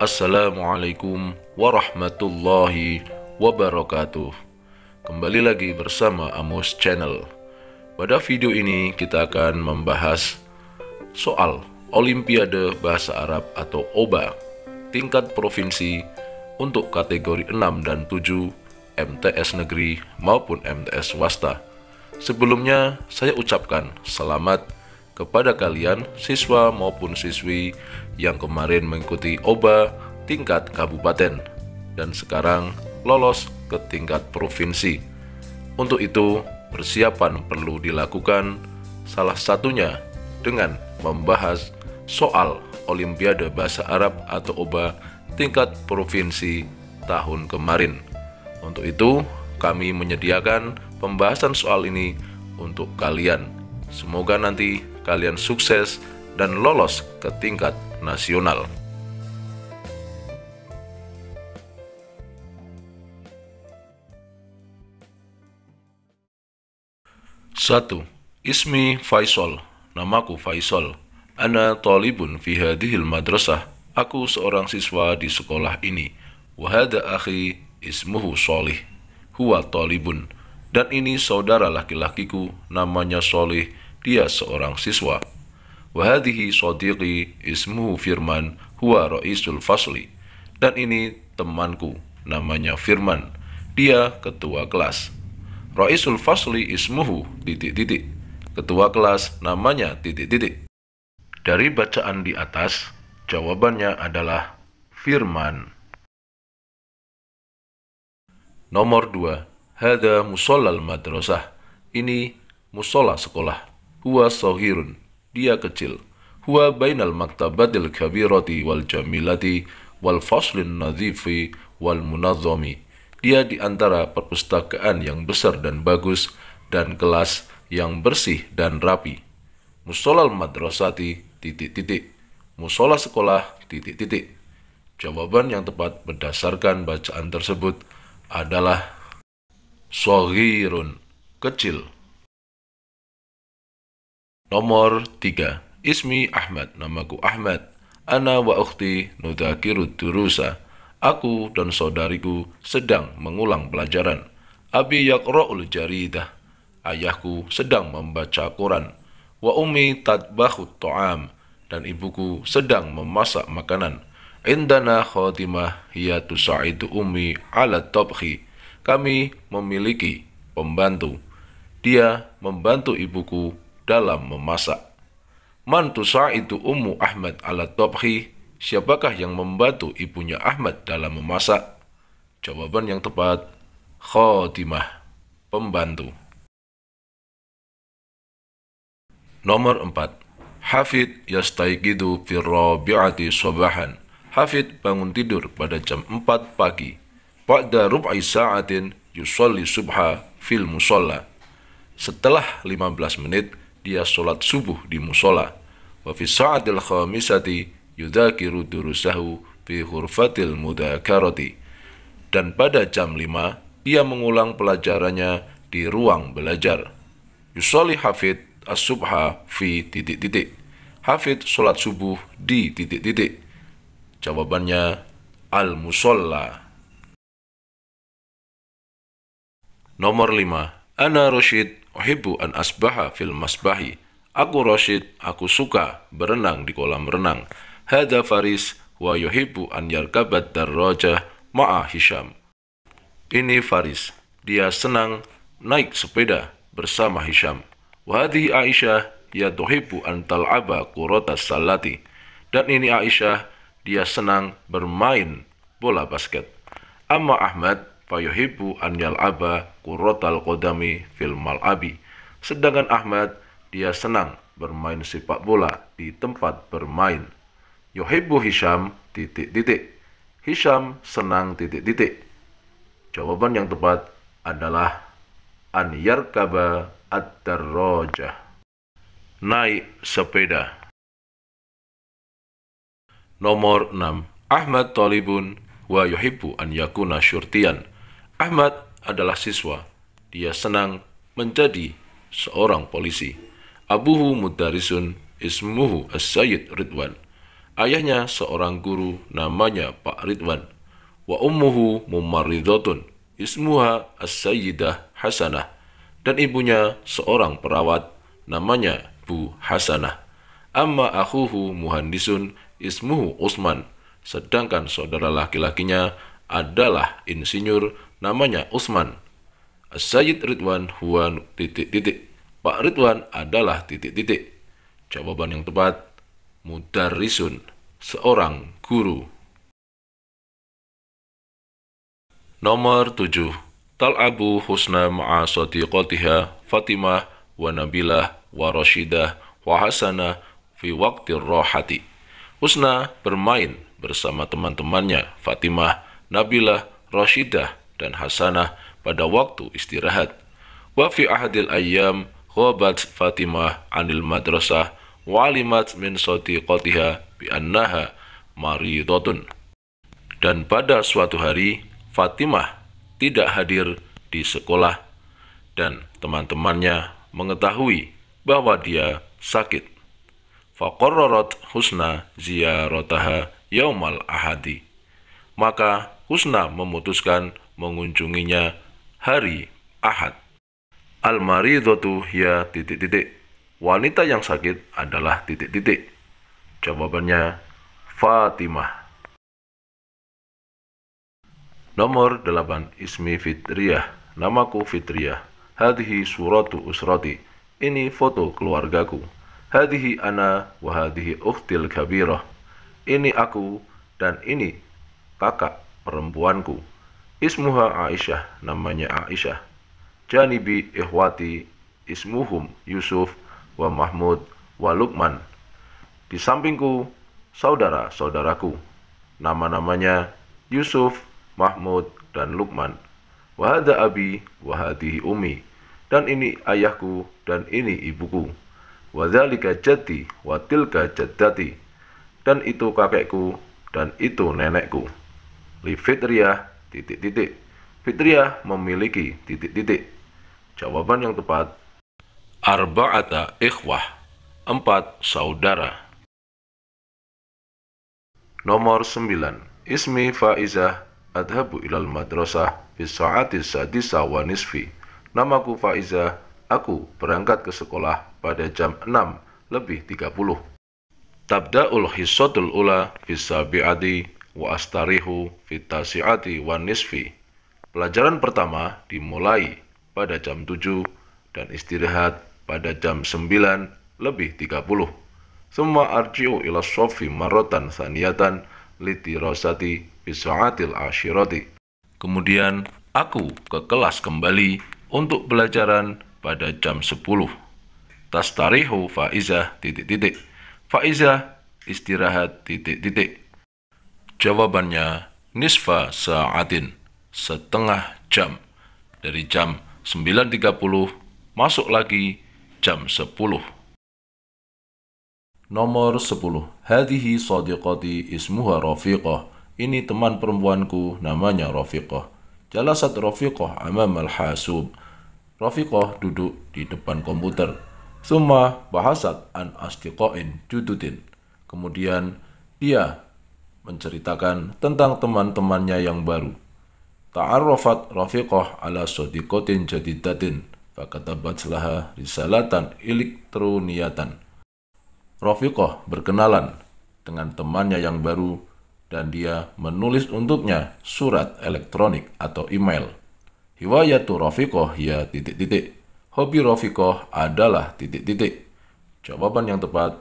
Assalamualaikum warahmatullahi wabarakatuh Kembali lagi bersama Amos Channel Pada video ini kita akan membahas soal Olimpiade Bahasa Arab atau OBA tingkat provinsi untuk kategori 6 dan 7 MTS negeri maupun MTS swasta Sebelumnya saya ucapkan selamat kepada kalian siswa maupun siswi yang kemarin mengikuti OBA tingkat kabupaten dan sekarang lolos ke tingkat provinsi. Untuk itu, persiapan perlu dilakukan salah satunya dengan membahas soal Olimpiade Bahasa Arab atau OBA tingkat provinsi tahun kemarin. Untuk itu, kami menyediakan pembahasan soal ini untuk kalian. Semoga nanti kalian sukses dan lolos ke tingkat nasional. Satu, Ismi Faisal, namaku Faisal. Ana talibun fi hadhil madrasah. Aku seorang siswa di sekolah ini. Wahada akhi ismuhu Solih. Huwa talibun. Dan ini saudara laki-lakiku, namanya Solih. Dia seorang siswa. Wahadihi sodiqi ismu Firman huwa ra'isul fasli. Dan ini temanku, namanya Firman. Dia ketua kelas. Ra'isul fasli ismuhu titik-titik. Ketua kelas namanya titik-titik. Dari bacaan di atas, jawabannya adalah Firman. Nomor 2. Hada musolal madrasah. Ini musola sekolah. Huwa sohirun dia kecil. Huwa bainal maktabatil kabirati wal jamilati wal faslin nadhifi wal munadzami. Dia di antara perpustakaan yang besar dan bagus dan kelas yang bersih dan rapi. Musolal madrasati titik-titik. Musola sekolah titik-titik. Jawaban yang tepat berdasarkan bacaan tersebut adalah Sohirun, kecil. Nomor 3. Ismi Ahmad, namaku Ahmad. Ana wa ukhti Kirut durusa. Aku dan saudariku sedang mengulang pelajaran. Abi yakra'ul jaridah. Ayahku sedang membaca Quran. Wa ummi Bahu ta'am. Dan ibuku sedang memasak makanan. Indana khotimah hiya tusa'idu ummi ala tabkhi. Kami memiliki pembantu. Dia membantu ibuku dalam memasak. sang itu Ummu Ahmad ala Tabhi, siapakah yang membantu ibunya Ahmad dalam memasak? Jawaban yang tepat, khotimah, pembantu. Nomor 4. Hafid yastaikidu firrabi'ati sobahan. Hafid bangun tidur pada jam 4 pagi. Pada rub'i sa'atin yusolli subha fil musolla. Setelah 15 menit, dia sholat subuh di musola. Wa fi sa'atil khamisati yudaki durusahu fi hurfatil karoti. Dan pada jam lima, ia mengulang pelajarannya di ruang belajar. Yusoli Hafid as-subha fi titik-titik. Hafid sholat subuh di titik-titik. Jawabannya al-musolla. Nomor lima, Ana Rashid Ohibu an asbaha fil masbahi. Aku Rashid, aku suka berenang di kolam renang. Hada Faris wa yuhibu an yarkabat darrojah ma'a Hisham. Ini Faris, dia senang naik sepeda bersama Hisham. Wahdi Aisyah, ya tuhibu an tal'aba kurota salati. Dan ini Aisyah, dia senang bermain bola basket. Amma Ahmad, fayuhibbu an yal'aba qurratal qadami fil mal'abi. Sedangkan Ahmad dia senang bermain sepak bola di tempat bermain. Yuhibbu Hisham titik-titik. Hisham senang titik-titik. Jawaban yang tepat adalah an yarkaba at Naik sepeda. Nomor 6. Ahmad Talibun wa yuhibbu an yakuna syurtian. Ahmad adalah siswa. Dia senang menjadi seorang polisi. Abuhu Mudarisun ismuhu As-Sayyid Ridwan. Ayahnya seorang guru namanya Pak Ridwan. Wa ummuhu mumarridatun ismuha As-Sayyidah Hasanah. Dan ibunya seorang perawat namanya Bu Hasanah. Amma akhuhu muhandisun ismuhu Usman. Sedangkan saudara laki-lakinya adalah insinyur namanya Usman. Sayyid Ridwan Huan titik titik. Pak Ridwan adalah titik titik. Jawaban yang tepat, Mudarrisun, seorang guru. Nomor 7. Abu husna ma'a sadiqatiha Fatimah wa Nabilah wa Rashidah wa Hasanah fi waqti rohati. Husna bermain bersama teman-temannya Fatimah, Nabilah, Rashidah dan hasanah pada waktu istirahat. Wa fi ahadil ayyam ghabat Fatimah anil madrasah walimat min qatiha bi annaha maridatun. Dan pada suatu hari Fatimah tidak hadir di sekolah dan teman-temannya mengetahui bahwa dia sakit. Fakororot Husna ziyarotaha yaumal ahadi. Maka Husna memutuskan mengunjunginya hari Ahad. Al-maridatu ya titik-titik. Wanita yang sakit adalah titik-titik. Jawabannya Fatimah. Nomor 8. Ismi Fitriyah. Namaku Fitriyah. Hadihi suratu usrati. Ini foto keluargaku. Hadihi ana wa hadihi ukhtil kabirah. Ini aku dan ini kakak perempuanku. Ismuha Aisyah, namanya Aisyah. Janibi ikhwati ismuhum Yusuf wa Mahmud wa Luqman. Di sampingku saudara-saudaraku. Nama-namanya Yusuf, Mahmud, dan Luqman. Wahada abi, wahadihi umi. Dan ini ayahku, dan ini ibuku. Wadhalika jati, watilka jadati. Dan itu kakekku, dan itu nenekku. Li fitriyah titik-titik. Fitriah memiliki titik-titik. Jawaban yang tepat Arba'ata ikhwah Empat saudara Nomor sembilan Ismi Faizah Adhabu ilal madrasah Bisa'ati sadisa wa nisfi Namaku Faizah Aku berangkat ke sekolah pada jam 6 lebih 30 Tabda'ul hisadul ula fisabiadi wa astarihu fitasiati wa nisfi. Pelajaran pertama dimulai pada jam 7 dan istirahat pada jam 9 lebih 30. Semua arji'u ila sofi marotan Saniatan liti rosati bisa'atil ashiroti. Kemudian aku ke kelas kembali untuk pelajaran pada jam 10. Tastarihu faizah titik-titik. Faizah istirahat titik-titik Jawabannya nisfa sa'atin, setengah jam. Dari jam 9.30 masuk lagi jam 10. Nomor 10. Hadihi sadiqati ismuha rafiqah. Ini teman perempuanku namanya Rafiqah. Jalasat Rafiqah amam al-hasub. Rafiqah duduk di depan komputer. Suma bahasat an astiqoin jududin. Kemudian dia menceritakan tentang teman-temannya yang baru. Ta'arrafat rafiqah ala sodikotin jadidatin, fakatabat laha risalatan Elektroniatan. Rafiqah berkenalan dengan temannya yang baru dan dia menulis untuknya surat elektronik atau email. Hiwayatu Rafiqah ya titik-titik. Hobi Rafiqah adalah titik-titik. Jawaban yang tepat,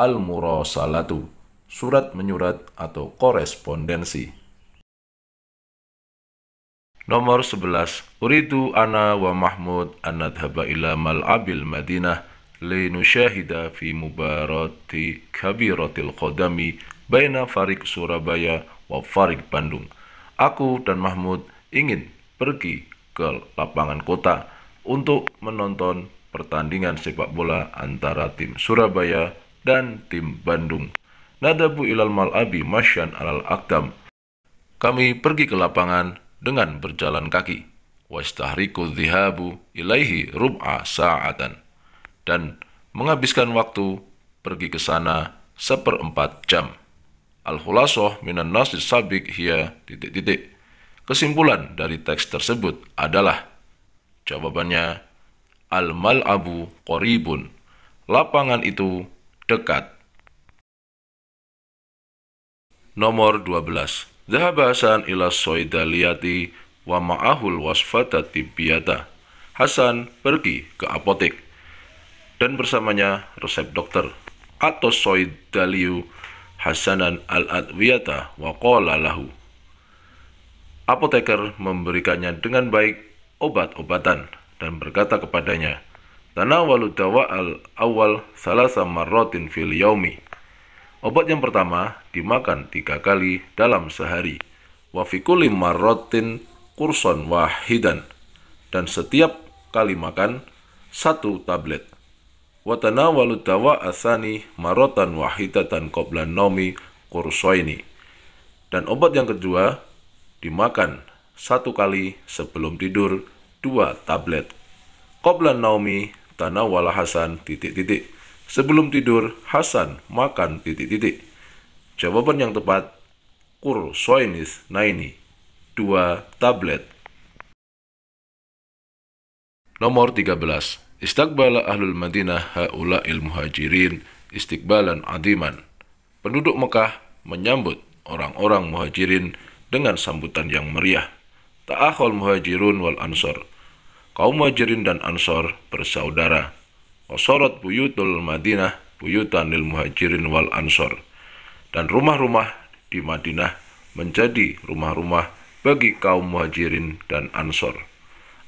al-murasalatu surat menyurat, atau korespondensi. Nomor 11. Uridu ana wa Mahmud an nadhhaba ila mal'abil Madinah li nushahida fi mubarati kabiratil qadami baina Farik Surabaya wa Farik Bandung. Aku dan Mahmud ingin pergi ke lapangan kota untuk menonton pertandingan sepak bola antara tim Surabaya dan tim Bandung nadabu ilal mal'abi masyan alal akdam. Kami pergi ke lapangan dengan berjalan kaki. Wastahriku dhihabu ilaihi rub'a sa'atan. Dan menghabiskan waktu pergi ke sana seperempat jam. Al-Khulasoh minan nasi sabik hiya titik-titik. Kesimpulan dari teks tersebut adalah jawabannya Al-Mal'abu Qoribun. Lapangan itu dekat. Nomor 12. Zahaba ila soidaliyati wa ma'ahul wasfata tibiyata. Hasan pergi ke apotek dan bersamanya resep dokter atau soidaliyu Hasanan al-adwiyata wa qala lahu. Apoteker memberikannya dengan baik obat-obatan dan berkata kepadanya, Tanawalu dawa al salah salasa marrotin fil yaumi Obat yang pertama dimakan tiga kali dalam sehari. Wafikuli marotin kurson wahidan. Dan setiap kali makan satu tablet. Watana waludawa asani marotan wahidatan koblan nomi kursoini. Dan obat yang kedua dimakan satu kali sebelum tidur dua tablet. Koblan naumi tanawala hasan titik-titik Sebelum tidur, Hasan makan titik-titik. Jawaban yang tepat, kursoinis naini, dua tablet. Nomor 13. Istiqbala ahlul Madinah Haula Ilmu hajirin istiqbalan adiman. Penduduk Mekah menyambut orang-orang muhajirin dengan sambutan yang meriah. Taahol muhajirun wal ansor. Kaum muhajirin dan ansor bersaudara. Wasorot buyutul Madinah buyutanil muhajirin wal ansor. Dan rumah-rumah di Madinah menjadi rumah-rumah bagi kaum muhajirin dan ansor.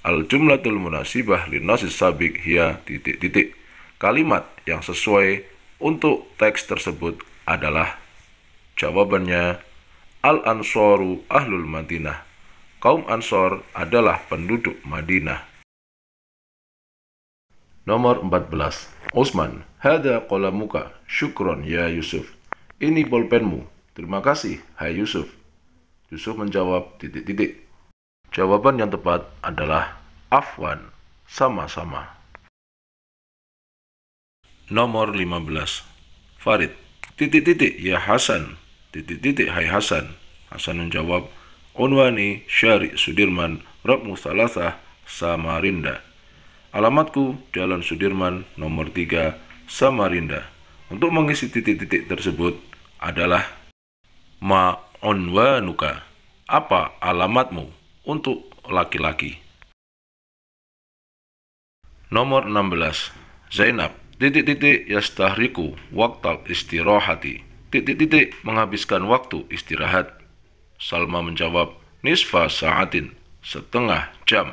Al jumlatul munasibah linasis sabik hiya titik-titik. Kalimat yang sesuai untuk teks tersebut adalah jawabannya Al-Ansoru Ahlul Madinah. Kaum Ansor adalah penduduk Madinah. Nomor 14. Osman, hada kolamuka, syukron ya Yusuf. Ini bolpenmu. Terima kasih, hai Yusuf. Yusuf menjawab titik-titik. Jawaban yang tepat adalah afwan, sama-sama. Nomor 15. Farid, titik-titik ya Hasan. Titik-titik hai Hasan. Hasan menjawab, Unwani Syari Sudirman, Rabmu Salasah, Samarinda. Alamatku Jalan Sudirman nomor 3 Samarinda. Untuk mengisi titik-titik tersebut adalah Ma ma'onwanuka. Apa alamatmu untuk laki-laki? Nomor 16. Zainab, titik-titik yastahriku waktal istirahati. Titik-titik menghabiskan waktu istirahat. Salma menjawab, nisfa saatin, setengah jam.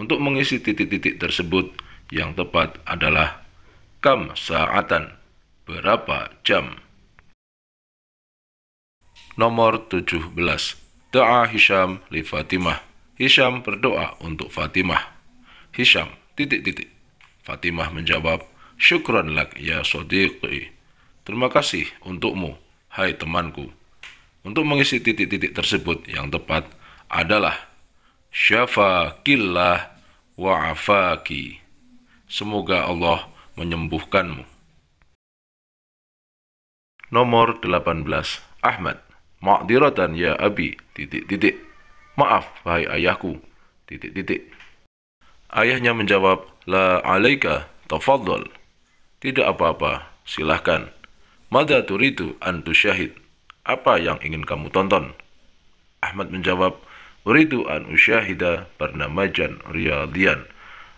Untuk mengisi titik-titik tersebut yang tepat adalah kam sa'atan, berapa jam. Nomor 17. Doa Hisham li Fatimah. Hisham berdoa untuk Fatimah. Hisham, titik-titik. Fatimah menjawab, Syukran lak ya sodiqi. Terima kasih untukmu, hai temanku. Untuk mengisi titik-titik tersebut yang tepat adalah syafakillah wa'afaki. Semoga Allah menyembuhkanmu. Nomor 18. Ahmad. Ma'diratan ya abi, titik, titik. Maaf, wahai ayahku, titik, titik. Ayahnya menjawab, La alaika, tafadhal. Tidak apa-apa, silahkan. Mada turitu antusyahid. Apa yang ingin kamu tonton? Ahmad menjawab, Uridu an usyahida bernamajan riyadian.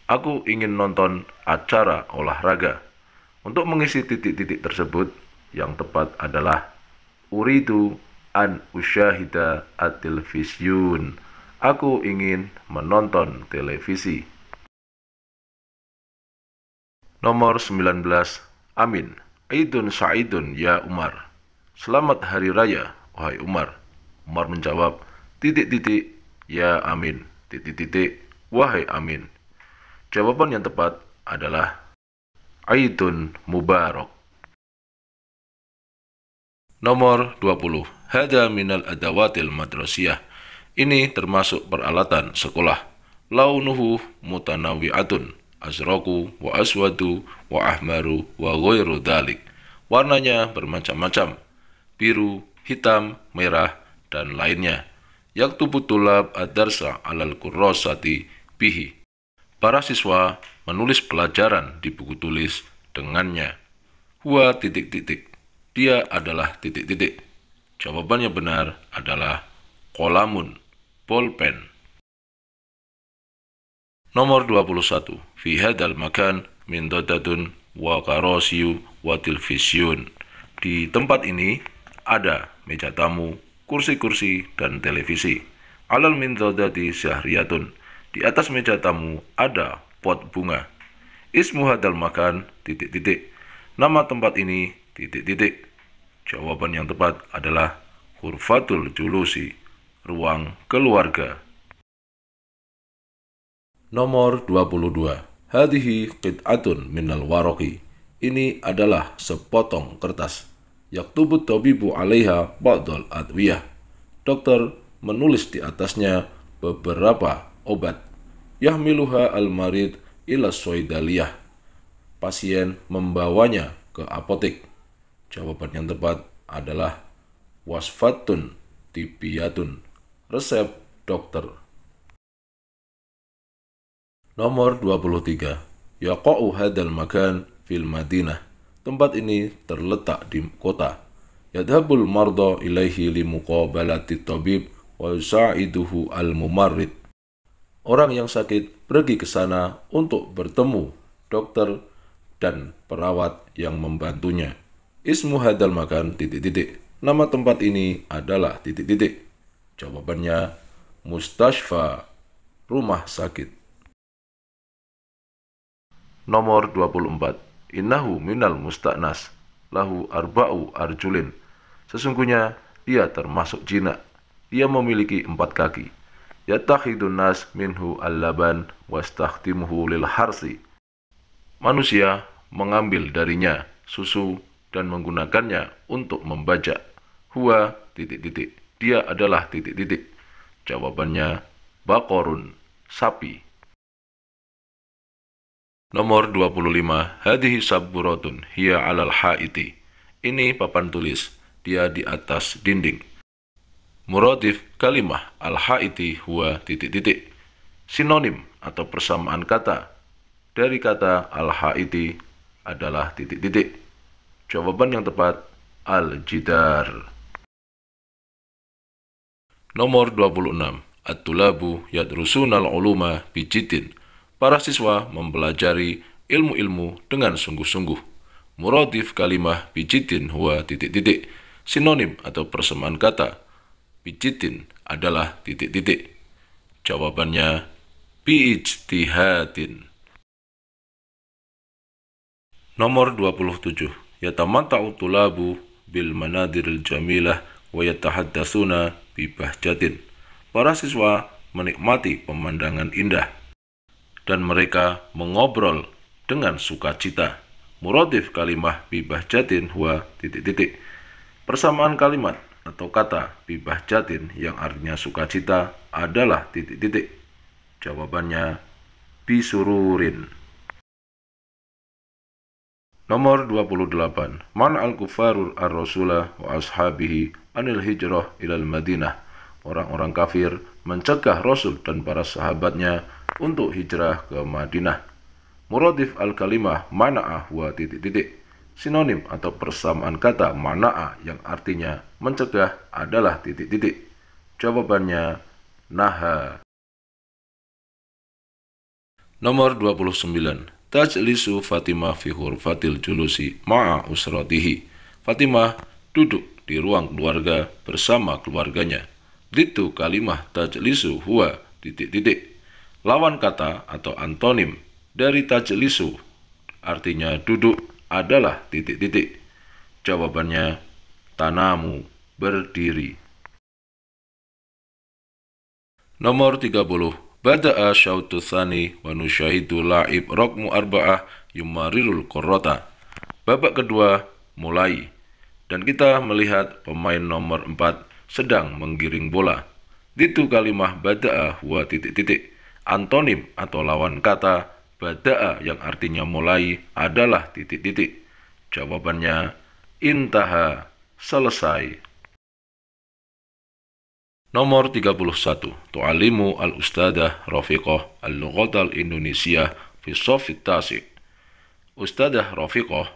Aku ingin nonton acara olahraga. Untuk mengisi titik-titik tersebut, yang tepat adalah Uridu an usyahida atilvisyun. Aku ingin menonton televisi. Nomor 19. Amin. Aidun Sa'idun ya Umar. Selamat Hari Raya, wahai Umar. Umar menjawab, titik-titik Ya amin. Titik-titik. Wahai amin. Jawaban yang tepat adalah Aidun Mubarak. Nomor 20. Hada minal adawatil madrasiyah. Ini termasuk peralatan sekolah. Launuhu mutanawi'atun. Azraku wa aswadu wa ahmaru wa ghairu dalik. Warnanya bermacam-macam. Biru, hitam, merah, dan lainnya yaktubu tulab adarsa alal kurrosati bihi. Para siswa menulis pelajaran di buku tulis dengannya. Hua titik-titik. Dia adalah titik-titik. Jawaban yang benar adalah kolamun, polpen. Nomor 21. Fi hadal makan min dadadun wa karosiu wa Di tempat ini ada meja tamu, kursi-kursi, dan televisi. Alal min zaudati syahriyatun. Di atas meja tamu ada pot bunga. Ismu hadal makan, titik-titik. Nama tempat ini, titik-titik. Jawaban yang tepat adalah Hurfatul Julusi, ruang keluarga. Nomor 22. Hadihi qit'atun minal waroki. Ini adalah sepotong kertas yaktubu tabibu alaiha ba'dal adwiyah. Dokter menulis di atasnya beberapa obat. Yahmiluha al-marid ila soidaliyah. Pasien membawanya ke apotek. Jawaban yang tepat adalah wasfatun tibiatun. Resep dokter. Nomor 23. Yaqa'u hadal makan fil Madinah Tempat ini terletak di kota. Yadhabul mardo ilaihi limuqabalati tabib wa yusa'iduhu al-mumarrid. Orang yang sakit pergi ke sana untuk bertemu dokter dan perawat yang membantunya. Ismu hadal makan titik-titik. Nama tempat ini adalah titik-titik. Jawabannya mustashfa rumah sakit. Nomor 24 Innahu minal mustaknas lahu arba'u arjulin. Sesungguhnya dia termasuk jinak. Dia memiliki empat kaki. Yatakhidun nas minhu allaban wastakhtimuhu lil harsi. Manusia mengambil darinya susu dan menggunakannya untuk membajak. Hua titik-titik. Dia adalah titik-titik. Jawabannya bakorun, sapi. Nomor 25, hadhihi sabburatun hiya alal haiti. Ini papan tulis, dia di atas dinding. Muradif kalimah al haiti huwa titik-titik. Sinonim atau persamaan kata dari kata al haiti adalah titik-titik. Jawaban yang tepat al jidar. Nomor 26, at-tulabu yadrusunal uluma bijitin para siswa mempelajari ilmu-ilmu dengan sungguh-sungguh. Muradif kalimah bijitin huwa titik-titik. Sinonim atau persamaan kata bijitin adalah titik-titik. Jawabannya bijtihatin. Nomor 27. Yatamanta'u tulabu bil manadiril jamilah wa yatahaddatsuna bi bahjatin. Para siswa menikmati pemandangan indah dan mereka mengobrol dengan sukacita. Muradif kalimah bibah jatin huwa titik titik. Persamaan kalimat atau kata bibah jatin yang artinya sukacita adalah titik titik. Jawabannya bisururin. Nomor 28. Man al-kufarul ar-rasulah wa ashabihi anil hijrah ilal madinah. Orang-orang kafir mencegah Rasul dan para sahabatnya untuk hijrah ke Madinah. Muradif al-kalimah mana'ah wa titik-titik. Sinonim atau persamaan kata mana'ah yang artinya mencegah adalah titik-titik. Jawabannya naha. Nomor 29. Tajlisu Fatimah fi hurfatil julusi ma'a usratihi. Fatimah duduk di ruang keluarga bersama keluarganya. Ditu kalimah tajlisu huwa titik-titik Lawan kata atau antonim dari tajlisu artinya duduk adalah titik-titik. Jawabannya tanamu berdiri. Nomor 30. Bada'a syautu thani wa nusyahidu la'ib rokmu arba'ah yumarirul korota. Babak kedua mulai. Dan kita melihat pemain nomor 4 sedang menggiring bola. Itu kalimah bada'a huwa titik-titik. Antonim atau lawan kata bada'a yang artinya mulai adalah titik-titik. Jawabannya intaha selesai. Nomor 31. Tu'alimu al-ustadah Rafiqah al-lughatal Indonesia fi tasik. Ustadah Rafiqah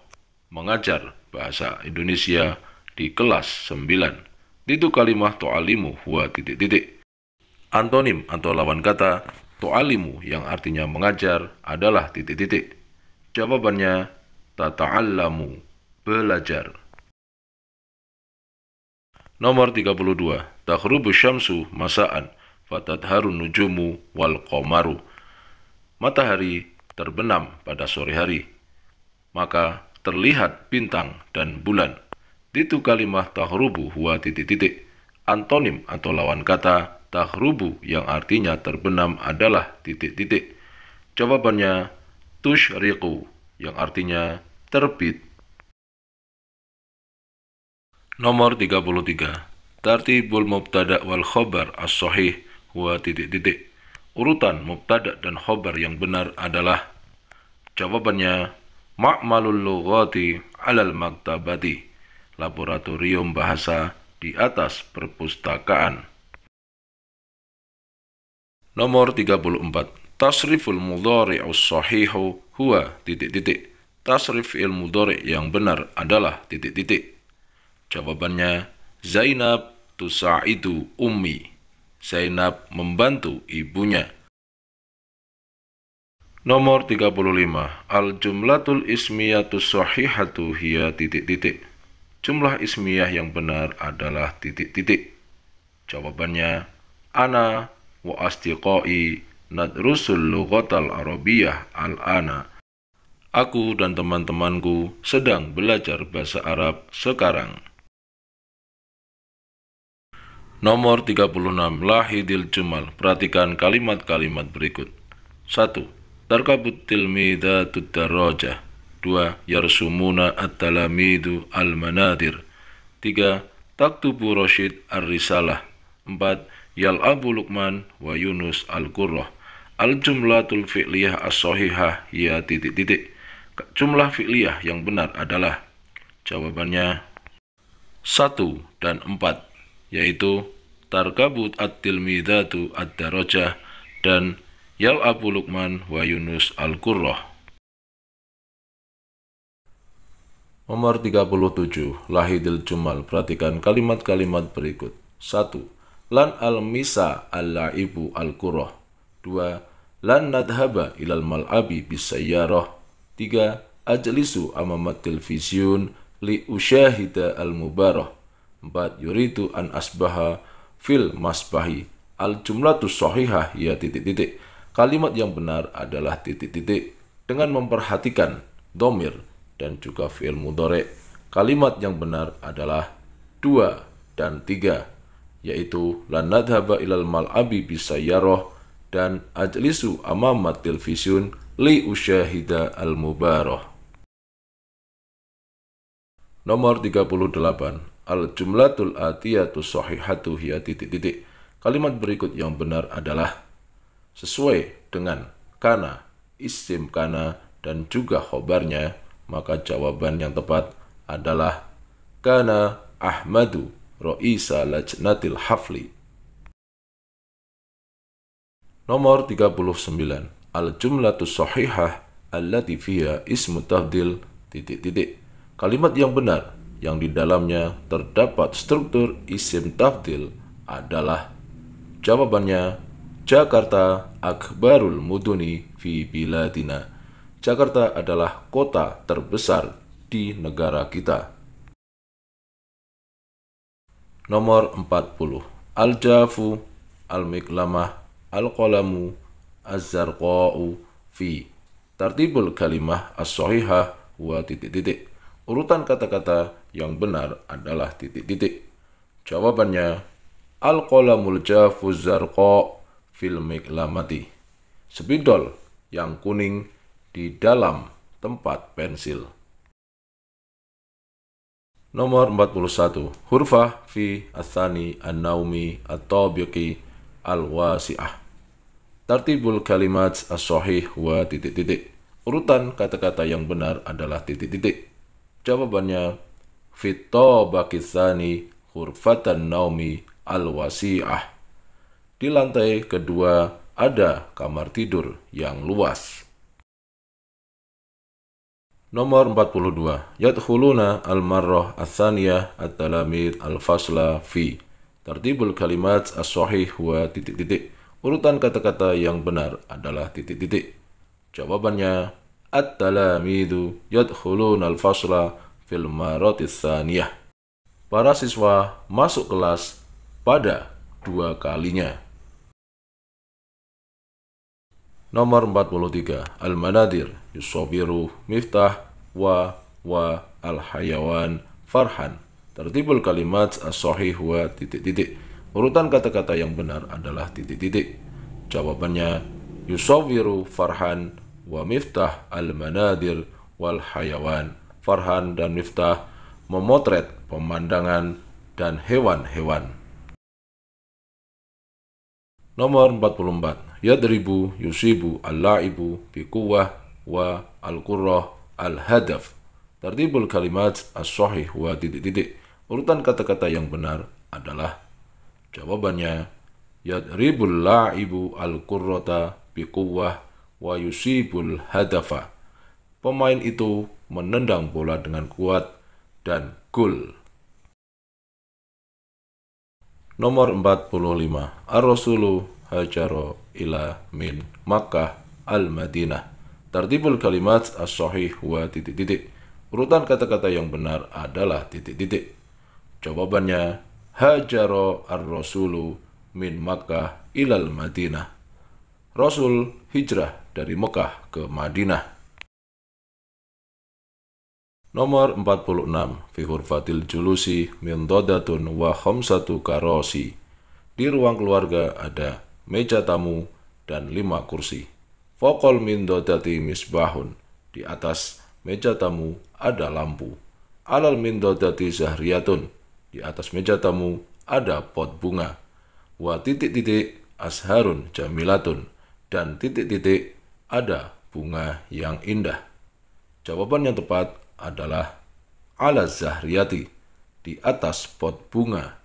mengajar bahasa Indonesia di kelas 9. Itu kalimah tu'alimu huwa titik-titik. Antonim atau lawan kata tu'alimu yang artinya mengajar adalah titik-titik. Jawabannya, tata'allamu, belajar. Nomor 32. Takhrubu syamsu masaan, harun nujumu wal qomaru. Matahari terbenam pada sore hari, maka terlihat bintang dan bulan. Titu kalimah tahrubu huwa titik-titik, antonim atau lawan kata tahrubu yang artinya terbenam adalah titik-titik. Jawabannya tushriku yang artinya terbit. Nomor 33. Tartibul mubtada wal khobar as-sahih wa titik-titik. Urutan mubtada dan khobar yang benar adalah Jawabannya Ma'malul lughati alal maktabati Laboratorium bahasa di atas perpustakaan. Nomor 34. Tasriful mudhari'u sahihu huwa titik titik. Tasrif ilmu dhari' yang benar adalah titik titik. Jawabannya Zainab tusa'idu ummi. Zainab membantu ibunya. Nomor 35. Al-jumlatul ismiyatus sahihatu hiya titik-titik. Jumlah ismiyah yang benar adalah titik-titik. Jawabannya, Ana wa astiqai وأصدقائي ندرس arabiyah al ana. Aku dan teman-temanku sedang belajar bahasa Arab sekarang. Nomor 36 Lahidil Jumal Perhatikan kalimat-kalimat berikut 1. Tarkabut tilmida tudaraja. 2. Yarsumuna at-talamidu al-manadir 3. Taktubu Rashid ar-risalah 4. Yal Abu Luqman wa Yunus Al-Qurrah. Al-jumlatul fi'liyah as-sohihah ya titik-titik. Jumlah fi'liyah yang benar adalah jawabannya 1 dan 4 yaitu tarkabut at-tilmidatu ad-darajah dan Yal Abu Luqman wa Yunus Al-Qurrah. Nomor 37, Lahidil Jumal. Perhatikan kalimat-kalimat berikut. 1 lan al misa al laibu al kuroh dua lan nadhaba ilal malabi bisayyarah tiga ajlisu amamat televisiun li usyahida al mubarah empat Yuritu an asbaha fil masbahi al jumlatus sahihah ya titik-titik kalimat yang benar adalah titik-titik dengan memperhatikan domir dan juga fil mudore. Kalimat yang benar adalah dua dan tiga yaitu lanadhaba ilal mal'abi bisayyarah dan ajlisu amamat tilvisyun li usyahida al mubarah. Nomor 38. Al jumlatul atiyatu sahihatu hiya titik titik. Kalimat berikut yang benar adalah sesuai dengan kana, isim kana, dan juga khobarnya, maka jawaban yang tepat adalah kana Ahmadu Roisa Lajnatil Hafli. Nomor 39. Al-jumlatus Sohihah allati fiha ismu tafdil titik titik. Kalimat yang benar yang di dalamnya terdapat struktur isim tafdil adalah jawabannya Jakarta Akbarul Muduni fi Biladina. Jakarta adalah kota terbesar di negara kita. Nomor 40. Al-jafu, al-miklamah, al-qalamu, az-zarqa'u, fi. Tartibul kalimah as sohihah wa titik-titik. Urutan kata-kata yang benar adalah titik-titik. Jawabannya, al-qalamul jafu zarqa fil miklamati. sebidol yang kuning di dalam tempat pensil. Nomor 41. Hurfah fi athani an-naumi atau tabiqi al-wasi'ah. tertibul kalimat as-sahih wa titik-titik. Urutan kata-kata yang benar adalah titik-titik. Jawabannya fito bakisani hurfatan naumi al-wasi'ah. Di lantai kedua ada kamar tidur yang luas. Nomor 42. Yadkhuluna al-marrah ats-tsaniyah at-talamid al-fasla fi. Tertibul kalimat as-sahih huwa titik-titik. Urutan kata-kata yang benar adalah titik-titik. Jawabannya at-talamidu yadkhuluna al-fasla fil marratis tsaniyah. Para siswa masuk kelas pada dua kalinya. Nomor 43 Al-Manadir Yusofiru Miftah Wa Wa Al-Hayawan Farhan Tertibul kalimat as wa titik-titik Urutan kata-kata yang benar adalah titik-titik Jawabannya Yusofiru Farhan Wa Miftah Al-Manadir Wal Hayawan Farhan dan Miftah memotret pemandangan dan hewan-hewan Nomor 44 yadribu yusibu al-la'ibu biquwah wa al-qurrah al-hadaf tartibul kalimat as-sahih wa titik-titik urutan kata-kata yang benar adalah jawabannya yadribul la'ibu al-qurrata biquwah wa yusibul hadafa pemain itu menendang bola dengan kuat dan gol. Nomor 45. Ar-Rasulu hajaro ila min Makkah al-Madinah. Tartibul kalimat as-sahih wa titik-titik. Urutan kata-kata yang benar adalah titik-titik. Jawabannya, hajaro ar-rasulu min Makkah ilal Madinah. Rasul hijrah dari Mekah ke Madinah. Nomor 46 fi hurfatil julusi min dodatun wa khomsatu karosi. Di ruang keluarga ada meja tamu, dan lima kursi. Fokol min dodati misbahun. Di atas meja tamu ada lampu. Alal min dodati zahriyatun. Di atas meja tamu ada pot bunga. Wa titik-titik asharun jamilatun. Dan titik-titik ada bunga yang indah. Jawaban yang tepat adalah ala zahriyati. Di atas pot bunga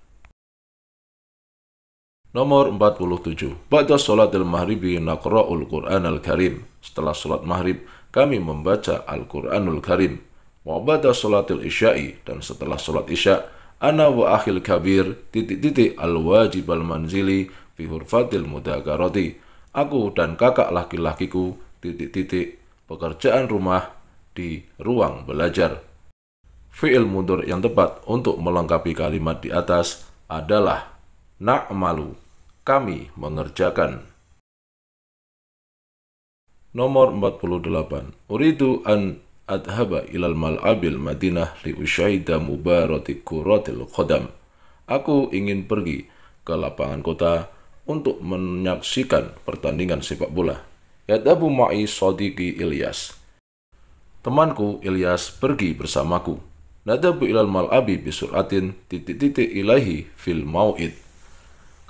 Nomor 47. Ba'da sholatil maghribi naqra'ul Qur'an al-Karim. Setelah sholat maghrib, kami membaca Al-Qur'anul Karim. Wa ba'da sholatil isya'i. Dan setelah sholat isya, ana wa akhil kabir titik-titik al-wajib al-manzili fi hurfatil mudagaroti. Aku dan kakak laki-lakiku titik-titik pekerjaan rumah di ruang belajar. Fi'il mundur yang tepat untuk melengkapi kalimat di atas adalah nak malu kami mengerjakan. Nomor 48. Uridu an adhaba ilal mal'abil Madinah li usyaida mubarati kuratil qadam. Aku ingin pergi ke lapangan kota untuk menyaksikan pertandingan sepak bola. Yadabu ma'i sodiki Ilyas. Temanku Ilyas pergi bersamaku. Nadabu ilal mal'abi bisuratin titik-titik ilahi fil mau'id.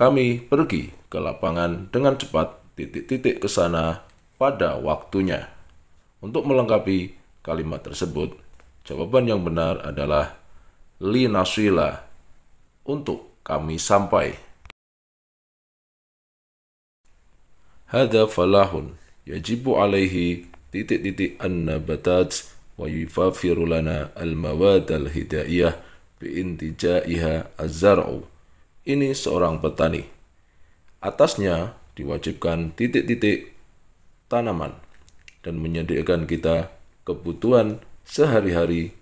Kami pergi ke lapangan dengan cepat titik-titik ke sana pada waktunya. Untuk melengkapi kalimat tersebut, jawaban yang benar adalah li nasila untuk kami sampai. Hada falahun yajibu alaihi titik-titik an-nabatat wa yufafiru lana al-mawad al-hidaiyah biintijaiha az-zar'u ini seorang petani. Atasnya diwajibkan titik-titik tanaman dan menyediakan kita kebutuhan sehari-hari.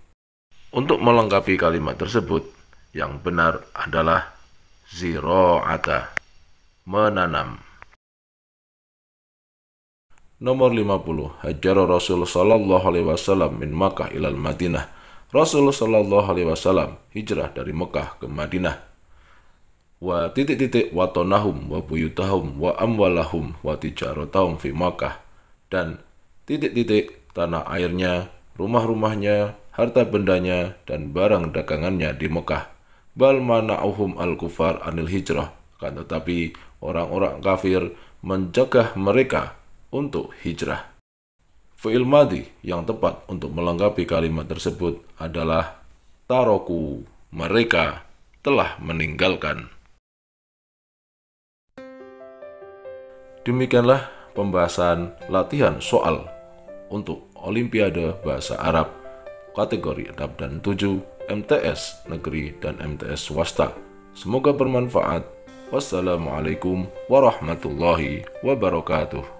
Untuk melengkapi kalimat tersebut, yang benar adalah ziro'ata, menanam. Nomor 50, Hajar Rasul Sallallahu Alaihi Wasallam min Makkah ilal Madinah. Rasul Sallallahu Alaihi Wasallam hijrah dari Mekah ke Madinah wa titik-titik wa tonahum wa buyutahum wa amwalahum wa tijaratahum fi Makkah dan titik-titik tanah airnya, rumah-rumahnya, harta bendanya dan barang dagangannya di Mekah. Bal mana'uhum al-kufar anil hijrah. Kan tetapi orang-orang kafir mencegah mereka untuk hijrah. Fi'il madi yang tepat untuk melengkapi kalimat tersebut adalah taroku mereka telah meninggalkan. Demikianlah pembahasan latihan soal untuk Olimpiade Bahasa Arab kategori 6 dan 7 MTS negeri dan MTS swasta. Semoga bermanfaat. Wassalamualaikum warahmatullahi wabarakatuh.